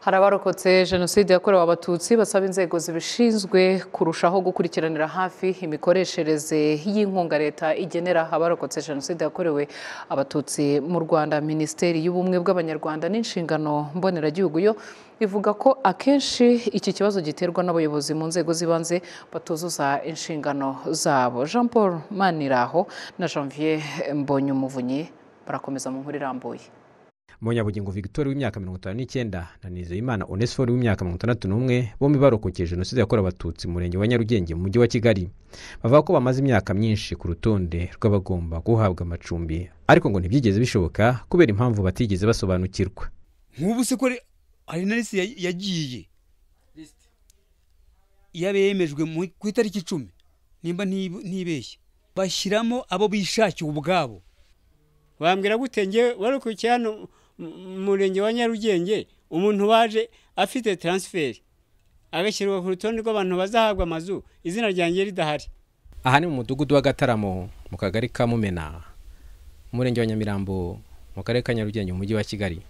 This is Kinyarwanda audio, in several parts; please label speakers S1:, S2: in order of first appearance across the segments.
S1: harabarokotse jenoside yakorewe abatutsi basaba inzego zibishinzwe kurushaho gukurikiranira hafi imikoreshereze y'inkunga leta igenera abarokotse jenoside yakorewe abatutsi mu rwanda minisiteri y'ubumwe bw'abanyarwanda n'inshingano mboneragihugu yo ivuga ko akenshi iki kibazo giterwa n'abayobozi mu nzego z'ibanze batuzuza inshingano zabo jean paul maniraho na janvier mbonyumuvunyi barakomeza mu nkuru irambuye munyabugingo victoire w'imyaka mirongo itanu n'icyenda na nizeyimana onesiforo w'imyaka mirongo itandatu n'umwe bombi barokokeye jenoside yakorewe abatutsi mu murenge wa nyarugenge mu mujyi wa kigali bavuga ko bamaze imyaka myinshi ku rutonde rw'abagomba guhabwa amacumbi ariko ngo ntibyigeze bishoboka kubera impamvu batigeze basobanukirwa nk'ubu se ko hari na lisite yagiye yabemejwe ku itariki icumi nimba ntibeshye bashyiramo abo bishakiye ubwabo wambwira gute ngewe wari hano murenge wa nyarugenge umuntu waje afite taransiferi agashyirwa ku rutonde rw'abantu bazahabwa amazu izina ryanjye ridahari aha ni mu mudugudu w'agataramo mu kagari ka mumena umurenge wa nyamirambo mu karere ka nyarugenge mu mujyi wa kigali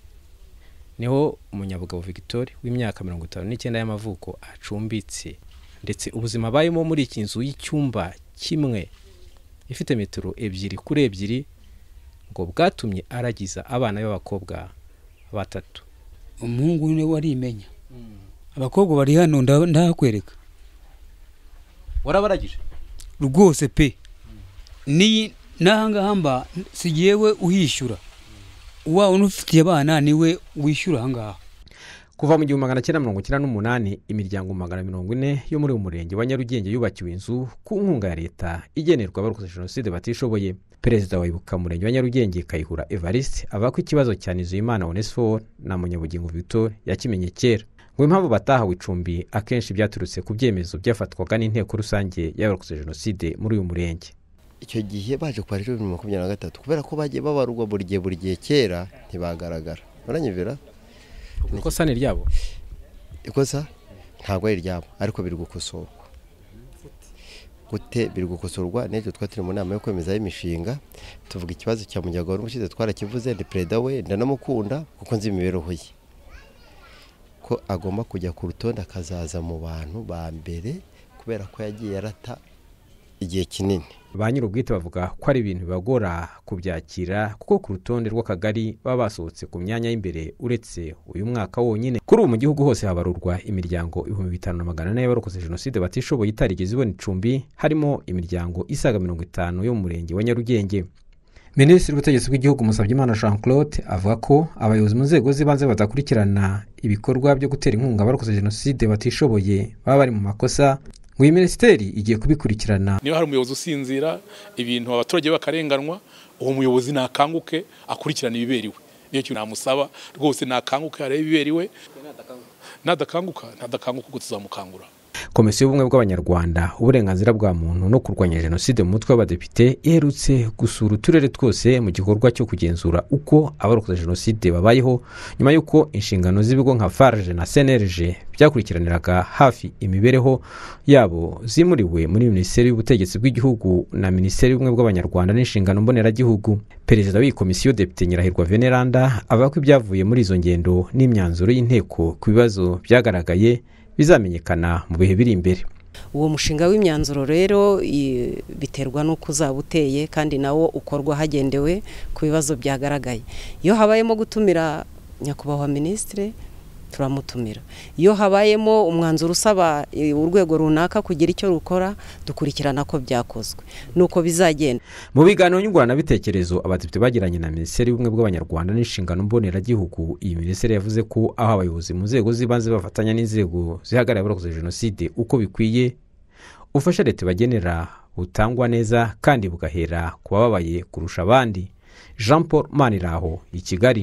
S1: niho umunyabugabo victoire w'imyaka mirongo itanu n'icyenda y'amavuko acumbitse ndetse ubuzima abayemo muri iki nzu y'icyumba kimwe ifite metero ebyiri kuri ebyiri ngo bwatumye aragiza abana b'abakobwa batatu umuhungu we warimenya hmm. abakobwa bari hano ndahakwereka warabaragije rwose pe hmm. ni n'ahangaha mba sigiye uhishyura uwawe hmm. unufitiye abana niwe wishyura ahangaha kuva mu gihumbi magana cyenda mirongo icyenda n'umunani imiryango magana mirongo ine yo muri uyu murenge wa nyarugenge yubakiwe inzu ku nkunga ya leta igenerwa abarokotse jenoside batishoboye perezida wa ibuka murenge wa nyarugenge kayihura evariste avuga ko ikibazo cya nizeyimana onesiforo na munyabugingo victoire yakimenye kera ngo impamvu batahawe icumbi akenshi byaturutse ku byemezo byafatwaga n'inteko rusange y'abakoze jenoside muri uyu murenge icyo gihe baje kwa ijoro bibiri na makumyabiri na gatatu kubera ko bagiye babarurwa buri gihe buri gihe kera ntibagaragara baranyivira ikosa ni ryabo ikosa ntabwo ari iryabo ariko biri gukosora gute biri gukosorwa n'ejo twari turi mu nama yo kwemezaho imishinga tuvuga ikibazo cya munyarwanda n'ubushize twarakivuze ni perezida we ndanamukunda kuko nzi imibereho ye ko agomba kujya ku rutonde akazaza mu bantu ba mbere kubera ko yagiye arata igihe kinini ba nyir'ubwite bavuga ko ari ibintu bibagora kubyakira kuko ku rutonde rw'akagari baba basohotse ku myanya y'imbere uretse uyu mwaka wonyine kuri ubu mu gihugu hose habarurwa imiryango ibihumbi bitanu na magana ane y'abarokoze jenoside batishoboye itarigeze ibona icumbi harimo imiryango isaga mirongo itanu yo mu murenge wa nyarugenge minisitiri w'ubutegetsi bw'igihugu musabyimana jean claude avuga ko abayobozi mu nzego z'ibanze badakurikirana ibikorwa byo gutera inkunga abarokoze jenoside batishoboye baba bari mu makosa ngo iyi minisiteri igiye kubikurikirana niba hari umuyobozi usinzira ibintu abaturage bakarenganwa uwo muyobozi nakanguke akurikirana ibibera niyo kintu namusaba rwose nakanguke arebe ibibera nadakanguka nadakanguka ubwo tuzamukangura komisiyo y'ubumwe bw'abanyarwanda uburenganzira bwa muntu no kurwanya jenoside mu mutwe w'abadepite iherutse gusura uturere twose mu gikorwa cyo kugenzura uko abarokora jenoside babayeho nyuma y'uko inshingano z'ibigo nka farg na cnlg byakurikiraniraga hafi imibereho yabo zimuriwe muri minisiteri y'ubutegetsi bw'igihugu na minisiteri y'ubumwe bw'abanyarwanda n'inshingano mboneragihugu perezida w'iyi komisiyo depite nyirahirwa veneranda avuga ko ibyavuye muri izo ngendo n'imyanzuro y'inteko ku bibazo byagaragaye bizamenyekana mu bihe biri imbere uwo mushinga w'imyanzuro rero biterwa n'uko uzaba uteye kandi nawo ukorwa hagendewe ku bibazo byagaragaye iyo habayemo gutumira nyakubahwa minisitiri turamutumira iyo habayemo umwanzuro usaba e, urwego runaka kugira icyo rukora dukurikirana ko byakozwe nuko bizagenda mu biganiro nyunguranabitekerezo abadepite bagiranye na minisiteri y'ubumwe bw'abanyarwanda n'inshingano mboneragihugu iyi minisiteri yavuze ko aho abayobozi mu nzego z'ibanze bafatanya n'inzego zihagarariye abakoze jenoside uko bikwiye ubufasha leta ibagenera butangwa neza kandi bugahera ku bababaye kurusha abandi jean paul maniraho i kigali